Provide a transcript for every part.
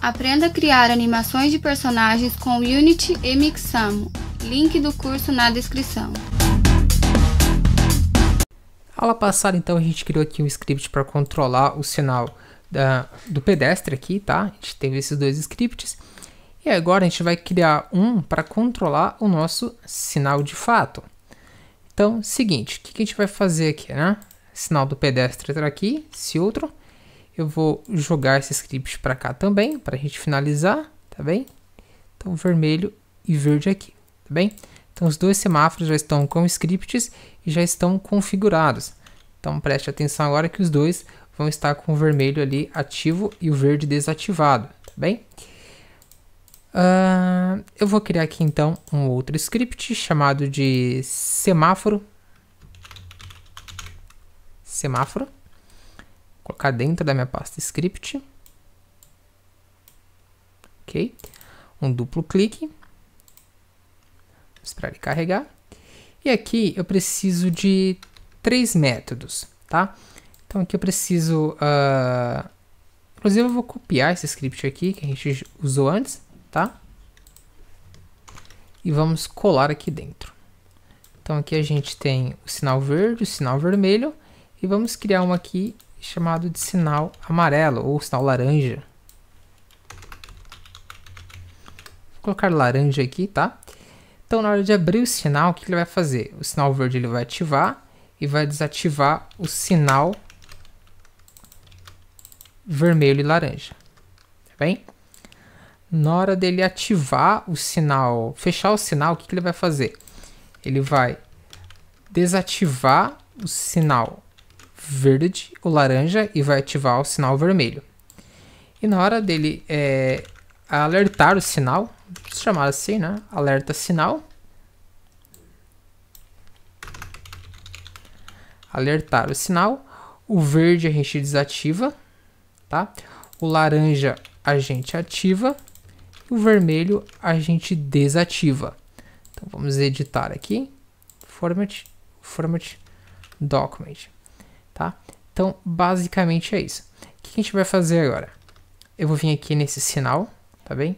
Aprenda a criar animações de personagens com Unity e Mixamo. Link do curso na descrição. Aula passada, então, a gente criou aqui um script para controlar o sinal da, do pedestre aqui, tá? A gente teve esses dois scripts. E agora a gente vai criar um para controlar o nosso sinal de fato. Então, seguinte, o que, que a gente vai fazer aqui, né? Sinal do pedestre está aqui, esse outro. Eu vou jogar esse script para cá também, para a gente finalizar, tá bem? Então, vermelho e verde aqui, tá bem? Então, os dois semáforos já estão com scripts e já estão configurados. Então, preste atenção agora que os dois vão estar com o vermelho ali ativo e o verde desativado, tá bem? Uh, eu vou criar aqui então um outro script chamado de semáforo. Semáforo. Vou colocar dentro da minha pasta script. Ok. Um duplo clique. Vou esperar ele carregar. E aqui eu preciso de três métodos, tá? Então aqui eu preciso... Uh, inclusive eu vou copiar esse script aqui que a gente usou antes tá? E vamos colar aqui dentro. Então aqui a gente tem o sinal verde, o sinal vermelho e vamos criar um aqui chamado de sinal amarelo ou sinal laranja. Vou colocar laranja aqui, tá? Então na hora de abrir o sinal, o que ele vai fazer? O sinal verde ele vai ativar e vai desativar o sinal vermelho e laranja, tá bem? Na hora dele ativar o sinal, fechar o sinal, o que, que ele vai fazer? Ele vai desativar o sinal verde, o laranja, e vai ativar o sinal vermelho. E na hora dele é, alertar o sinal, chamar assim, né? Alerta sinal. Alertar o sinal. O verde a gente desativa, tá? O laranja a gente ativa. O vermelho a gente desativa. Então vamos editar aqui. Format, format document. Tá? Então basicamente é isso. O que a gente vai fazer agora? Eu vou vir aqui nesse sinal, tá bem?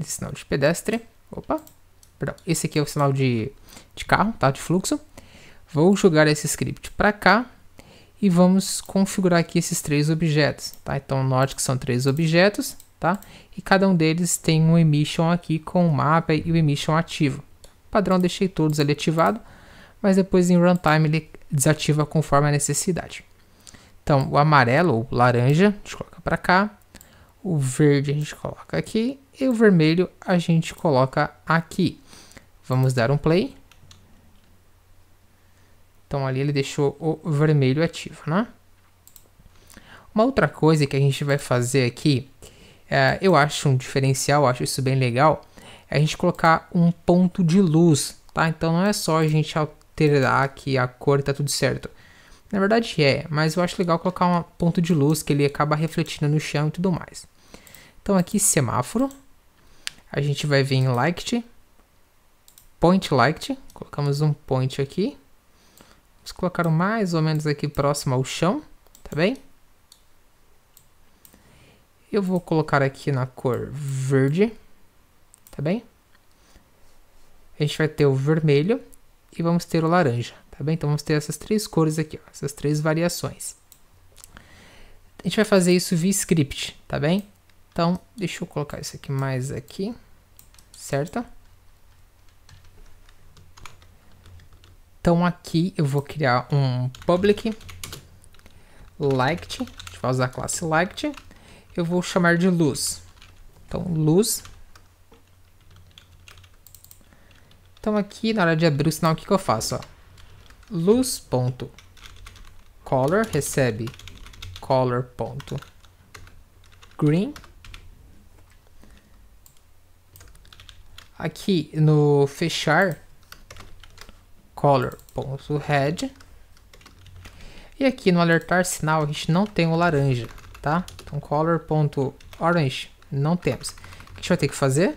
Esse sinal de pedestre. Opa, perdão. Esse aqui é o sinal de, de carro, tá? De fluxo. Vou jogar esse script para cá e vamos configurar aqui esses três objetos, tá? Então note que são três objetos tá? E cada um deles tem um emission aqui com o mapa e o emission ativo. Padrão deixei todos ali ativado, mas depois em runtime ele desativa conforme a necessidade. Então, o amarelo ou laranja, a gente coloca para cá. O verde a gente coloca aqui e o vermelho a gente coloca aqui. Vamos dar um play. Então ali ele deixou o vermelho ativo, né? Uma outra coisa que a gente vai fazer aqui é, eu acho um diferencial, acho isso bem legal, é a gente colocar um ponto de luz, tá? Então não é só a gente alterar que a cor tá tudo certo. Na verdade é, mas eu acho legal colocar um ponto de luz que ele acaba refletindo no chão e tudo mais. Então aqui semáforo, a gente vai vir em light, point light, colocamos um point aqui. Vamos colocar mais ou menos aqui próximo ao chão, tá bem? Eu vou colocar aqui na cor verde, tá bem? A gente vai ter o vermelho e vamos ter o laranja, tá bem? Então vamos ter essas três cores aqui, ó, essas três variações. A gente vai fazer isso via script, tá bem? Então, deixa eu colocar isso aqui mais aqui, certo? Então aqui eu vou criar um public liked, a gente vai usar a classe liked, eu vou chamar de luz. Então, luz. Então, aqui na hora de abrir o sinal, o que, que eu faço? Ó? Luz ponto color recebe color ponto green. Aqui no fechar color ponto red. E aqui no alertar sinal a gente não tem o laranja tá? Então color.orange não temos. O que a gente vai ter que fazer?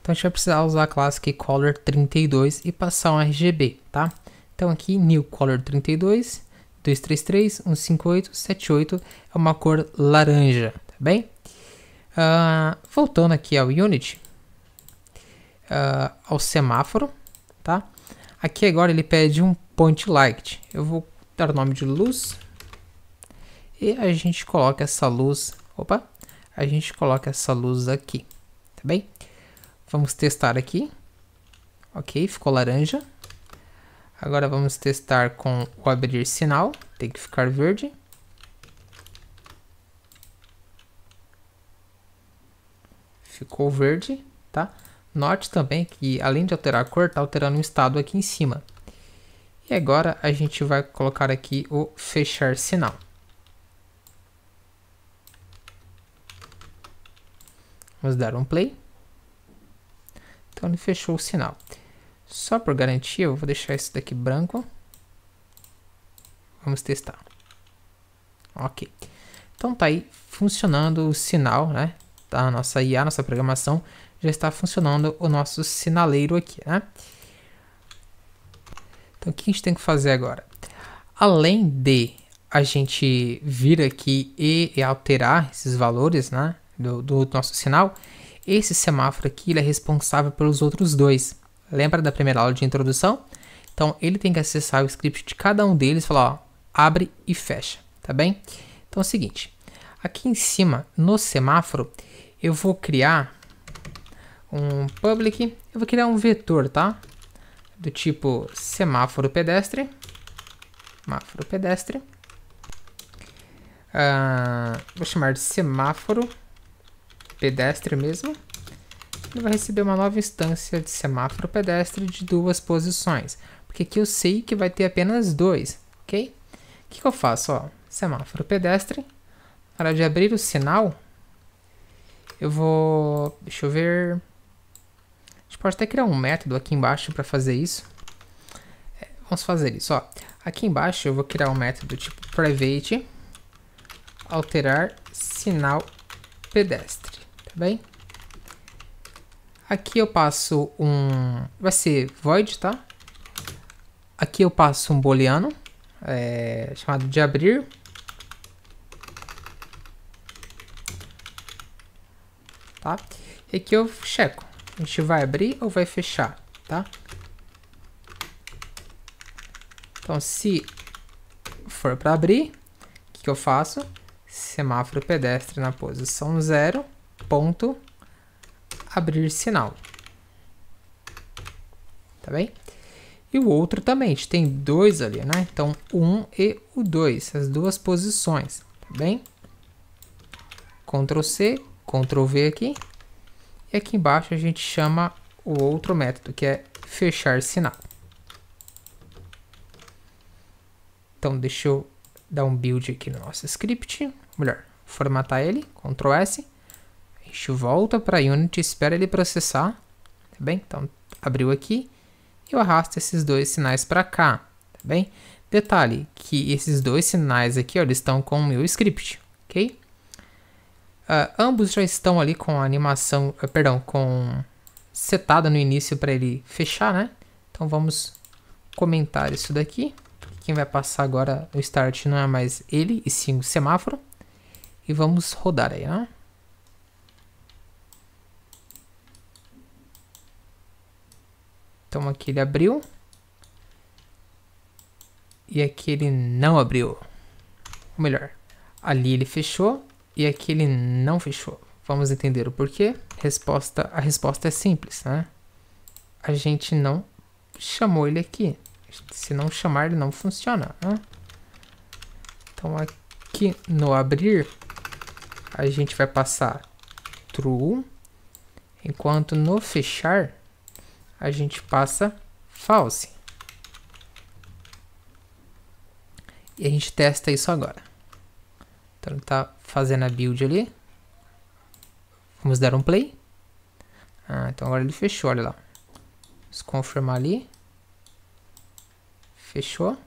Então a gente vai precisar usar a classe aqui color32 e passar um RGB, tá? Então aqui new color32 233 158 78 é uma cor laranja, tá bem? Uh, voltando aqui ao Unity, uh, ah, ao semáforo, tá? Aqui agora ele pede um point light. Eu vou dar o nome de luz e a gente coloca essa luz, opa, a gente coloca essa luz aqui, tá bem? Vamos testar aqui, ok, ficou laranja. Agora vamos testar com o abrir sinal, tem que ficar verde. Ficou verde, tá? Note também que além de alterar a cor, está alterando o estado aqui em cima. E agora a gente vai colocar aqui o fechar sinal. Vamos dar um play. Então ele fechou o sinal. Só por garantia, eu vou deixar isso daqui branco. Vamos testar. Ok. Então tá aí funcionando o sinal, né? Tá, a nossa IA, a nossa programação, já está funcionando o nosso sinaleiro aqui, né? Então o que a gente tem que fazer agora? Além de a gente vir aqui e, e alterar esses valores, né? do, do nosso sinal, esse semáforo aqui é responsável pelos outros dois. Lembra da primeira aula de introdução? Então, ele tem que acessar o script de cada um deles e falar, ó, abre e fecha, tá bem? Então, é o seguinte, aqui em cima, no semáforo, eu vou criar um public, eu vou criar um vetor, tá? Do tipo semáforo pedestre, semáforo pedestre, uh, vou chamar de semáforo pedestre mesmo, ele vai receber uma nova instância de semáforo pedestre de duas posições, porque aqui eu sei que vai ter apenas dois, ok? O que, que eu faço? Ó, semáforo pedestre, na hora de abrir o sinal, eu vou... deixa eu ver... A gente pode até criar um método aqui embaixo para fazer isso. É, vamos fazer isso, ó. Aqui embaixo eu vou criar um método tipo private alterar sinal pedestre bem. Aqui eu passo um... Vai ser void, tá? Aqui eu passo um booleano. É, chamado de abrir. Tá? E aqui eu checo. A gente vai abrir ou vai fechar, tá? Então, se for para abrir, o que, que eu faço? Semáforo pedestre na posição 0 ponto, abrir sinal. Tá bem? E o outro também, a gente tem dois ali, né? Então, um e o dois, as duas posições, tá bem? Ctrl C, Ctrl V aqui. E aqui embaixo a gente chama o outro método, que é fechar sinal. Então, deixa eu dar um build aqui no nosso script. Melhor, formatar ele, Ctrl S volta para a Unity, espera ele processar. Tá bem? Então, abriu aqui. e Eu arrasto esses dois sinais para cá. Tá bem? Detalhe que esses dois sinais aqui, ó, eles estão com o meu script, ok? Uh, ambos já estão ali com a animação, uh, perdão, com setada no início para ele fechar, né? Então vamos comentar isso daqui. Quem vai passar agora o start não é mais ele, e sim o semáforo. E vamos rodar aí, né? Então aqui ele abriu. E aqui ele não abriu. Ou melhor, ali ele fechou e aqui ele não fechou. Vamos entender o porquê. Resposta, a resposta é simples, né? A gente não chamou ele aqui. Se não chamar, ele não funciona. Né? Então aqui no abrir, a gente vai passar true. Enquanto no fechar, a gente passa false. E a gente testa isso agora. Então ele está fazendo a build ali. Vamos dar um play. Ah, então agora ele fechou, olha lá. Vamos confirmar ali. Fechou.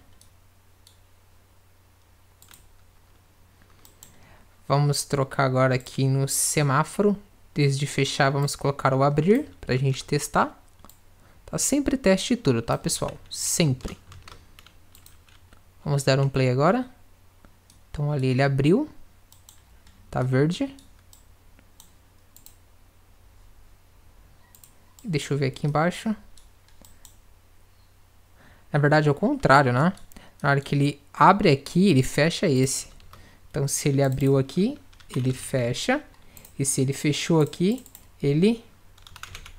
Vamos trocar agora aqui no semáforo. Desde fechar, vamos colocar o abrir para a gente testar. Tá sempre teste tudo, tá, pessoal? Sempre. Vamos dar um play agora. Então ali ele abriu. Tá verde. Deixa eu ver aqui embaixo. Na verdade é o contrário, né? Na hora que ele abre aqui, ele fecha esse. Então se ele abriu aqui, ele fecha. E se ele fechou aqui, ele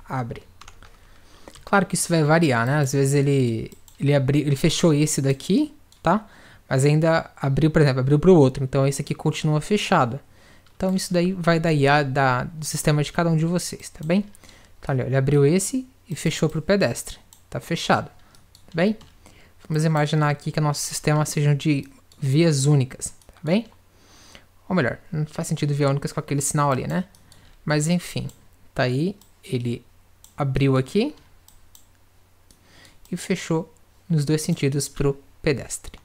abre. Claro que isso vai variar, né? Às vezes ele, ele, abri, ele fechou esse daqui, tá? Mas ainda abriu, por exemplo, abriu para o outro. Então esse aqui continua fechado. Então isso daí vai da IA da, do sistema de cada um de vocês, tá bem? Então ele abriu esse e fechou para o pedestre. Tá fechado, tá bem? Vamos imaginar aqui que nosso sistema seja de vias únicas, tá bem? Ou melhor, não faz sentido vias únicas com aquele sinal ali, né? Mas enfim, tá aí, ele abriu aqui, e fechou nos dois sentidos para o pedestre.